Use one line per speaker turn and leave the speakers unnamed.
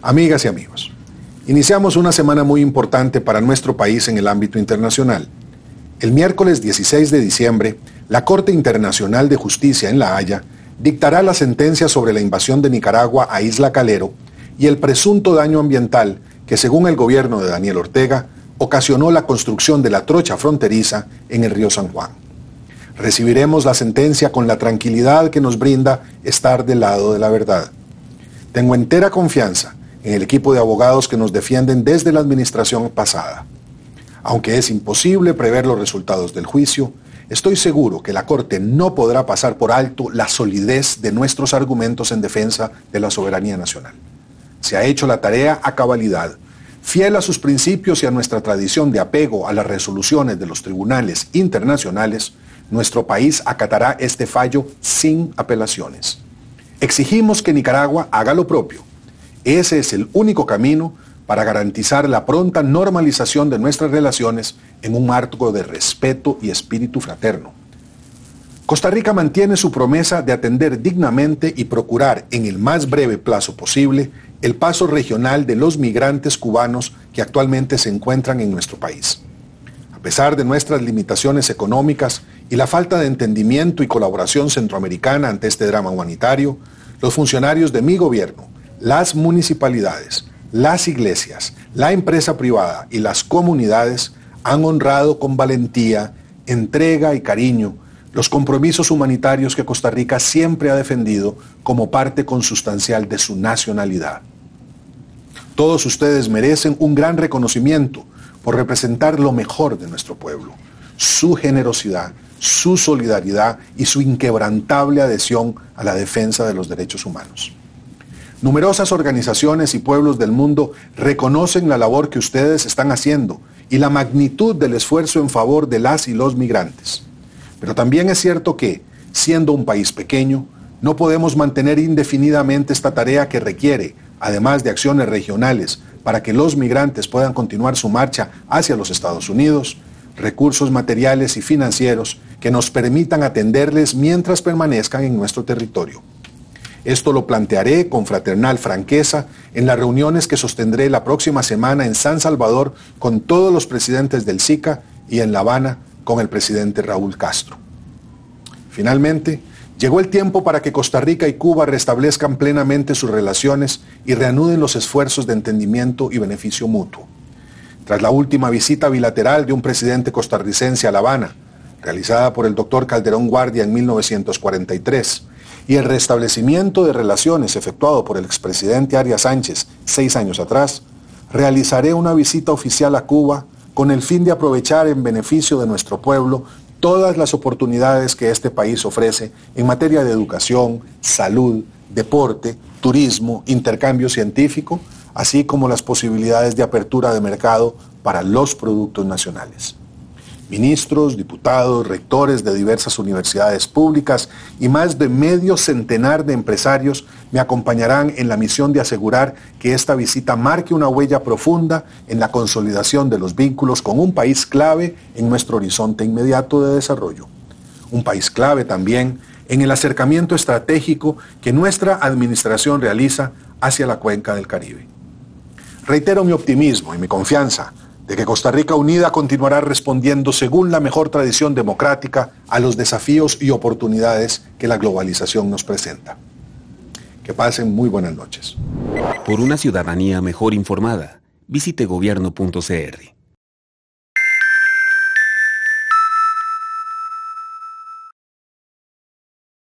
Amigas y amigos, iniciamos una semana muy importante para nuestro país en el ámbito internacional. El miércoles 16 de diciembre, la Corte Internacional de Justicia en La Haya dictará la sentencia sobre la invasión de Nicaragua a Isla Calero y el presunto daño ambiental que, según el gobierno de Daniel Ortega, ocasionó la construcción de la trocha fronteriza en el río San Juan. Recibiremos la sentencia con la tranquilidad que nos brinda estar del lado de la verdad. Tengo entera confianza en el equipo de abogados que nos defienden desde la administración pasada. Aunque es imposible prever los resultados del juicio, estoy seguro que la Corte no podrá pasar por alto la solidez de nuestros argumentos en defensa de la soberanía nacional. Se ha hecho la tarea a cabalidad, fiel a sus principios y a nuestra tradición de apego a las resoluciones de los tribunales internacionales, nuestro país acatará este fallo sin apelaciones. Exigimos que Nicaragua haga lo propio ese es el único camino para garantizar la pronta normalización de nuestras relaciones en un marco de respeto y espíritu fraterno. Costa Rica mantiene su promesa de atender dignamente y procurar en el más breve plazo posible el paso regional de los migrantes cubanos que actualmente se encuentran en nuestro país. A pesar de nuestras limitaciones económicas y la falta de entendimiento y colaboración centroamericana ante este drama humanitario, los funcionarios de mi gobierno las municipalidades, las iglesias, la empresa privada y las comunidades han honrado con valentía, entrega y cariño los compromisos humanitarios que Costa Rica siempre ha defendido como parte consustancial de su nacionalidad. Todos ustedes merecen un gran reconocimiento por representar lo mejor de nuestro pueblo, su generosidad, su solidaridad y su inquebrantable adhesión a la defensa de los derechos humanos. Numerosas organizaciones y pueblos del mundo reconocen la labor que ustedes están haciendo y la magnitud del esfuerzo en favor de las y los migrantes. Pero también es cierto que, siendo un país pequeño, no podemos mantener indefinidamente esta tarea que requiere, además de acciones regionales, para que los migrantes puedan continuar su marcha hacia los Estados Unidos, recursos materiales y financieros que nos permitan atenderles mientras permanezcan en nuestro territorio. Esto lo plantearé con fraternal franqueza en las reuniones que sostendré la próxima semana en San Salvador con todos los presidentes del SICA y en La Habana con el presidente Raúl Castro. Finalmente, llegó el tiempo para que Costa Rica y Cuba restablezcan plenamente sus relaciones y reanuden los esfuerzos de entendimiento y beneficio mutuo. Tras la última visita bilateral de un presidente costarricense a La Habana, realizada por el doctor Calderón Guardia en 1943, y el restablecimiento de relaciones efectuado por el expresidente Arias Sánchez seis años atrás, realizaré una visita oficial a Cuba con el fin de aprovechar en beneficio de nuestro pueblo todas las oportunidades que este país ofrece en materia de educación, salud, deporte, turismo, intercambio científico, así como las posibilidades de apertura de mercado para los productos nacionales ministros, diputados, rectores de diversas universidades públicas y más de medio centenar de empresarios me acompañarán en la misión de asegurar que esta visita marque una huella profunda en la consolidación de los vínculos con un país clave en nuestro horizonte inmediato de desarrollo. Un país clave también en el acercamiento estratégico que nuestra administración realiza hacia la cuenca del Caribe. Reitero mi optimismo y mi confianza de que Costa Rica Unida continuará respondiendo según la mejor tradición democrática a los desafíos y oportunidades que la globalización nos presenta. Que pasen muy buenas noches. Por una ciudadanía mejor informada, visite